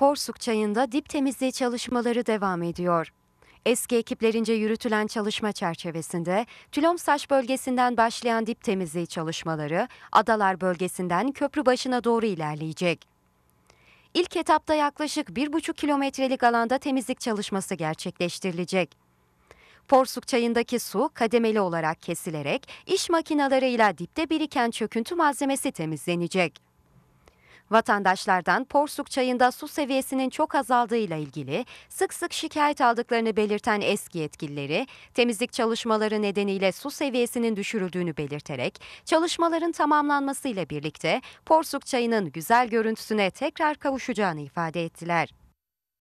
Porsuk Çayı'nda dip temizliği çalışmaları devam ediyor. Eski ekiplerince yürütülen çalışma çerçevesinde Tülomsaç bölgesinden başlayan dip temizliği çalışmaları Adalar bölgesinden köprü başına doğru ilerleyecek. İlk etapta yaklaşık 1,5 kilometrelik alanda temizlik çalışması gerçekleştirilecek. Porsuk çayındaki su kademeli olarak kesilerek iş makinalarıyla dipte biriken çöküntü malzemesi temizlenecek. Vatandaşlardan Porsuk çayında su seviyesinin çok azaldığıyla ilgili sık sık şikayet aldıklarını belirten eski yetkilileri, temizlik çalışmaları nedeniyle su seviyesinin düşürüldüğünü belirterek, çalışmaların tamamlanmasıyla birlikte Porsuk çayının güzel görüntüsüne tekrar kavuşacağını ifade ettiler.